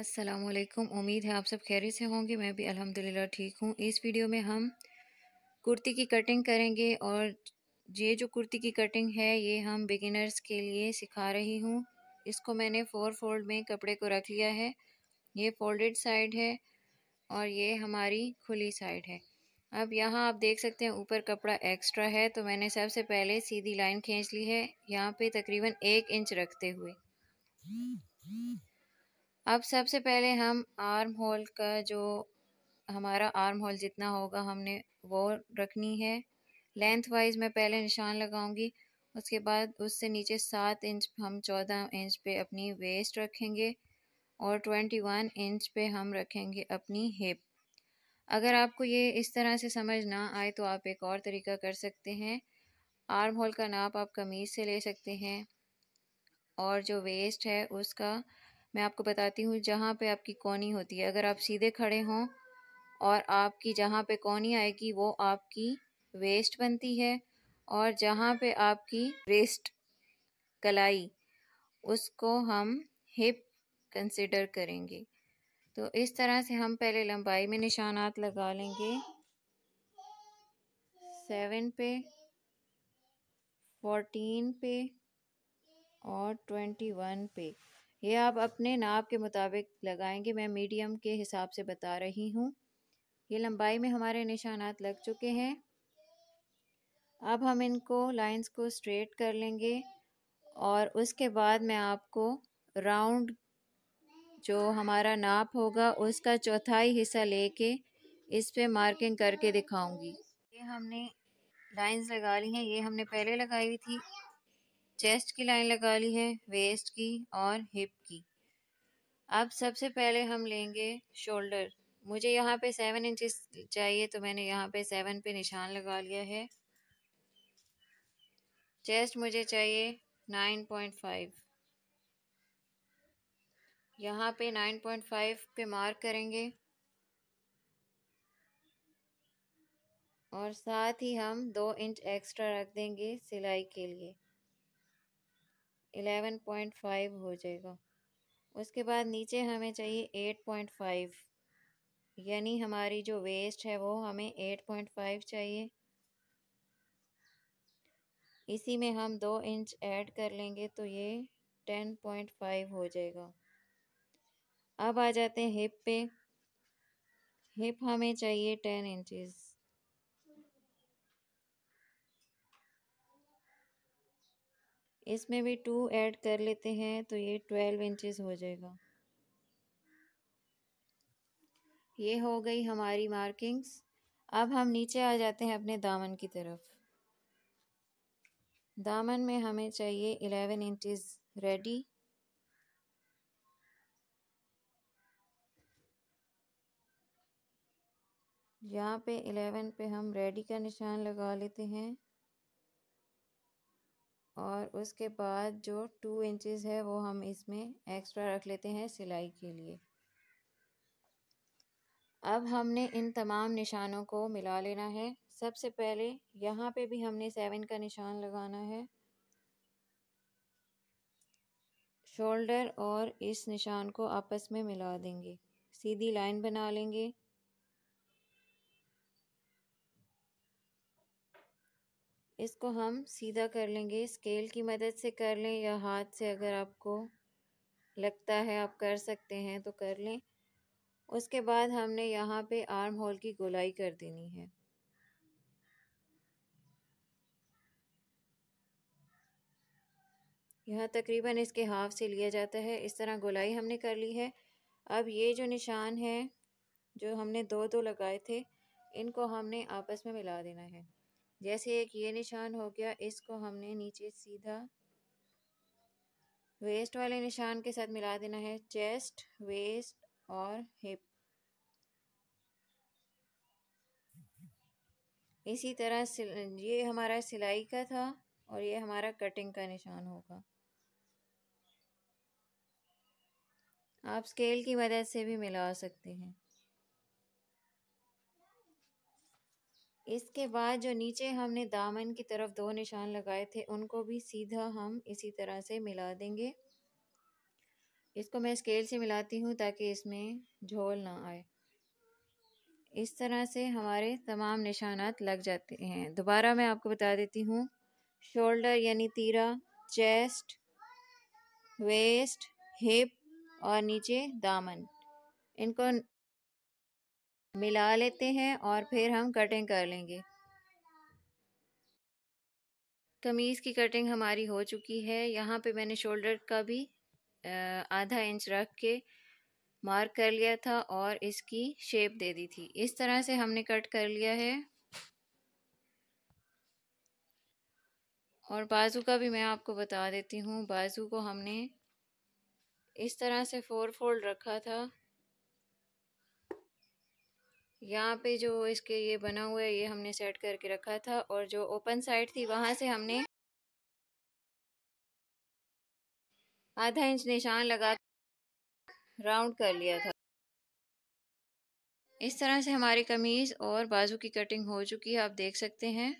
असलकुम उम्मीद है आप सब खैरी से होंगे मैं भी अल्हम्दुलिल्लाह ठीक हूँ इस वीडियो में हम कुर्ती की कटिंग करेंगे और ये जो कुर्ती की कटिंग है ये हम बिगिनर्स के लिए सिखा रही हूँ इसको मैंने फोर फोल्ड में कपड़े को रख लिया है ये फोल्डेड साइड है और ये हमारी खुली साइड है अब यहाँ आप देख सकते हैं ऊपर कपड़ा एक्स्ट्रा है तो मैंने सबसे पहले सीधी लाइन खींच ली है यहाँ पे तकरीबन एक इंच रखते हुए अब सबसे पहले हम आर्म होल का जो हमारा आर्म होल जितना होगा हमने वो रखनी है लेंथ वाइज मैं पहले निशान लगाऊंगी उसके बाद उससे नीचे सात इंच हम चौदह इंच पे अपनी वेस्ट रखेंगे और ट्वेंटी वन इंच पे हम रखेंगे अपनी हिप अगर आपको ये इस तरह से समझ ना आए तो आप एक और तरीका कर सकते हैं आर्म होल का नाप आप कमीज़ से ले सकते हैं और जो वेस्ट है उसका मैं आपको बताती हूँ जहाँ पे आपकी कोनी होती है अगर आप सीधे खड़े हों और आपकी जहाँ पे कोनी आएगी वो आपकी वेस्ट बनती है और जहाँ पे आपकी वेस्ट कलाई उसको हम हिप कंसिडर करेंगे तो इस तरह से हम पहले लंबाई में निशानात लगा लेंगे सेवन पे फोर्टीन पे और ट्वेंटी वन पे ये आप अपने नाप के मुताबिक लगाएंगे मैं मीडियम के हिसाब से बता रही हूँ ये लंबाई में हमारे निशानात लग चुके हैं अब हम इनको लाइंस को स्ट्रेट कर लेंगे और उसके बाद मैं आपको राउंड जो हमारा नाप होगा उसका चौथाई हिस्सा लेके इस पे मार्किंग करके दिखाऊंगी ये हमने लाइंस लगा ली हैं ये हमने पहले लगाई हुई थी चेस्ट की लाइन लगा ली है वेस्ट की और हिप की अब सबसे पहले हम लेंगे शोल्डर मुझे यहाँ पे सेवन इंचेस चाहिए तो मैंने यहाँ पे सेवन पे निशान लगा लिया है चेस्ट मुझे चाहिए नाइन पॉइंट फाइव यहाँ पे नाइन पॉइंट फाइव पे मार्क करेंगे और साथ ही हम दो इंच एक्स्ट्रा रख देंगे सिलाई के लिए एलेवन पॉइंट फाइव हो जाएगा उसके बाद नीचे हमें चाहिए एट पॉइंट फाइव यानी हमारी जो वेस्ट है वो हमें एट पॉइंट फाइव चाहिए इसी में हम दो इंच ऐड कर लेंगे तो ये टेन पॉइंट फाइव हो जाएगा अब आ जाते हैं हिप पे हिप हमें चाहिए टेन इंचज़ इसमें भी टू ऐड कर लेते हैं तो ये ट्वेल्व इंचज़ हो जाएगा ये हो गई हमारी मार्किंग्स अब हम नीचे आ जाते हैं अपने दामन की तरफ दामन में हमें चाहिए एलेवन इंचज़ रेडी यहाँ पे एलेवन पे हम रेडी का निशान लगा लेते हैं और उसके बाद जो टू इंचेस है वो हम इसमें एक्स्ट्रा रख लेते हैं सिलाई के लिए अब हमने इन तमाम निशानों को मिला लेना है सबसे पहले यहाँ पे भी हमने सेवन का निशान लगाना है शोल्डर और इस निशान को आपस में मिला देंगे सीधी लाइन बना लेंगे इसको हम सीधा कर लेंगे स्केल की मदद से कर लें या हाथ से अगर आपको लगता है आप कर सकते हैं तो कर लें उसके बाद हमने यहाँ पे आर्म होल की गोलाई कर देनी है यहाँ तकरीबन इसके हाफ से लिया जाता है इस तरह गोलाई हमने कर ली है अब ये जो निशान है जो हमने दो दो लगाए थे इनको हमने आपस में मिला देना है जैसे एक ये निशान हो गया इसको हमने नीचे सीधा वेस्ट वाले निशान के साथ मिला देना है चेस्ट वेस्ट और हिप इसी तरह ये हमारा सिलाई का था और ये हमारा कटिंग का निशान होगा आप स्केल की मदद से भी मिला सकते हैं इसके बाद जो नीचे हमने दामन की तरफ दो निशान लगाए थे उनको भी सीधा हम इसी तरह से मिला देंगे इसको मैं स्केल से मिलाती हूँ ताकि इसमें झोल ना आए इस तरह से हमारे तमाम निशानात लग जाते हैं दोबारा मैं आपको बता देती हूँ शोल्डर यानी तीरा चेस्ट वेस्ट हिप और नीचे दामन इनको मिला लेते हैं और फिर हम कटिंग कर लेंगे कमीज़ की कटिंग हमारी हो चुकी है यहाँ पे मैंने शोल्डर का भी आधा इंच रख के मार्क कर लिया था और इसकी शेप दे दी थी इस तरह से हमने कट कर लिया है और बाजू का भी मैं आपको बता देती हूँ बाजू को हमने इस तरह से फोर फोल्ड रखा था यहाँ पे जो इसके ये बना हुआ है ये हमने सेट करके रखा था और जो ओपन साइड थी वहाँ से हमने आधा इंच निशान लगा राउंड कर लिया था इस तरह से हमारी कमीज़ और बाजू की कटिंग हो चुकी है आप देख सकते हैं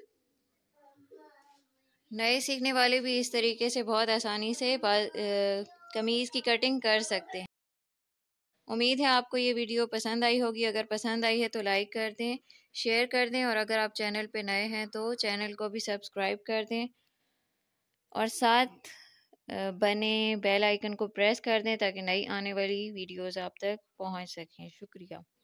नए सीखने वाले भी इस तरीके से बहुत आसानी से कमीज़ की कटिंग कर सकते हैं उम्मीद है आपको ये वीडियो पसंद आई होगी अगर पसंद आई है तो लाइक कर दें शेयर कर दें और अगर आप चैनल पे नए हैं तो चैनल को भी सब्सक्राइब कर दें और साथ बने बेल आइकन को प्रेस कर दें ताकि नई आने वाली वीडियोस आप तक पहुंच सकें शुक्रिया